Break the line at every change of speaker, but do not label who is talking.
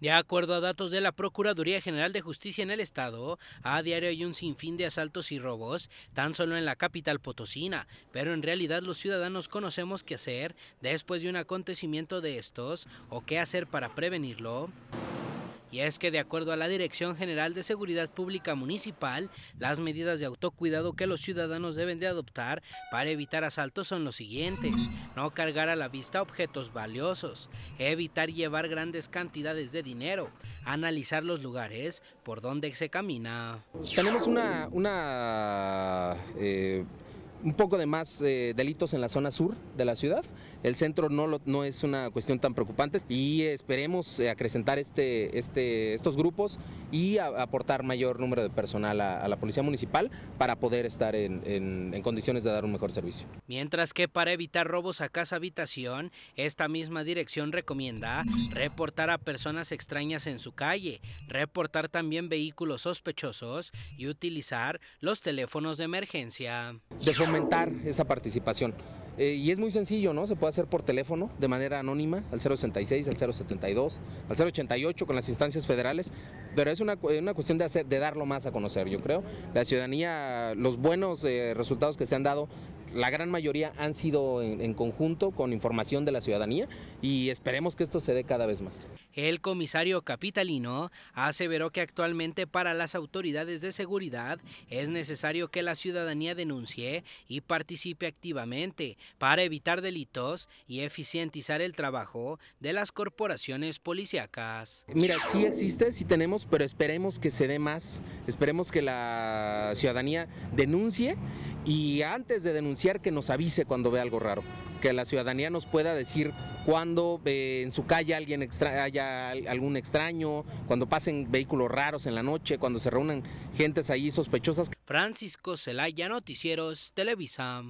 De acuerdo a datos de la Procuraduría General de Justicia en el Estado, a diario hay un sinfín de asaltos y robos, tan solo en la capital potosina, pero en realidad los ciudadanos conocemos qué hacer después de un acontecimiento de estos o qué hacer para prevenirlo. Y es que de acuerdo a la Dirección General de Seguridad Pública Municipal, las medidas de autocuidado que los ciudadanos deben de adoptar para evitar asaltos son los siguientes. No cargar a la vista objetos valiosos, evitar llevar grandes cantidades de dinero, analizar los lugares por donde se camina. Tenemos
eh, un poco de más eh, delitos en la zona sur de la ciudad el centro no, es una cuestión tan preocupante y esperemos eh, acrecentar este, este, estos grupos y aportar mayor número de personal a, la Policía Municipal para poder estar en, en condiciones de dar un mejor servicio.
Mientras que para evitar robos a casa habitación, esta misma dirección recomienda reportar a personas extrañas en su calle, reportar también vehículos sospechosos y utilizar los teléfonos de emergencia.
De fomentar esa participación. Eh, y es muy sencillo, ¿no? Se puede hacer por teléfono, de manera anónima, al 066, al 072, al 088 con las instancias federales, pero es una, cuestión de, hacer, de darlo más a conocer, yo creo. La ciudadanía, los buenos eh, resultados que se han dado la gran mayoría han sido en, conjunto con información de la ciudadanía y esperemos que esto se dé cada vez más.
El comisario capitalino aseveró que actualmente para las autoridades de seguridad es necesario que la ciudadanía denuncie y participe activamente para evitar delitos y eficientizar el trabajo de las corporaciones policíacas. Mira, sí
existe, sí tenemos, pero esperemos que se dé más, esperemos que la ciudadanía denuncie y antes de denunciar que nos avise cuando ve algo raro, que la ciudadanía nos pueda decir cuando eh, en su calle alguien extra haya algún extraño, cuando pasen vehículos raros en la noche, cuando se reúnan gentes ahí sospechosas.
Francisco Celaya, Noticieros, Televisa.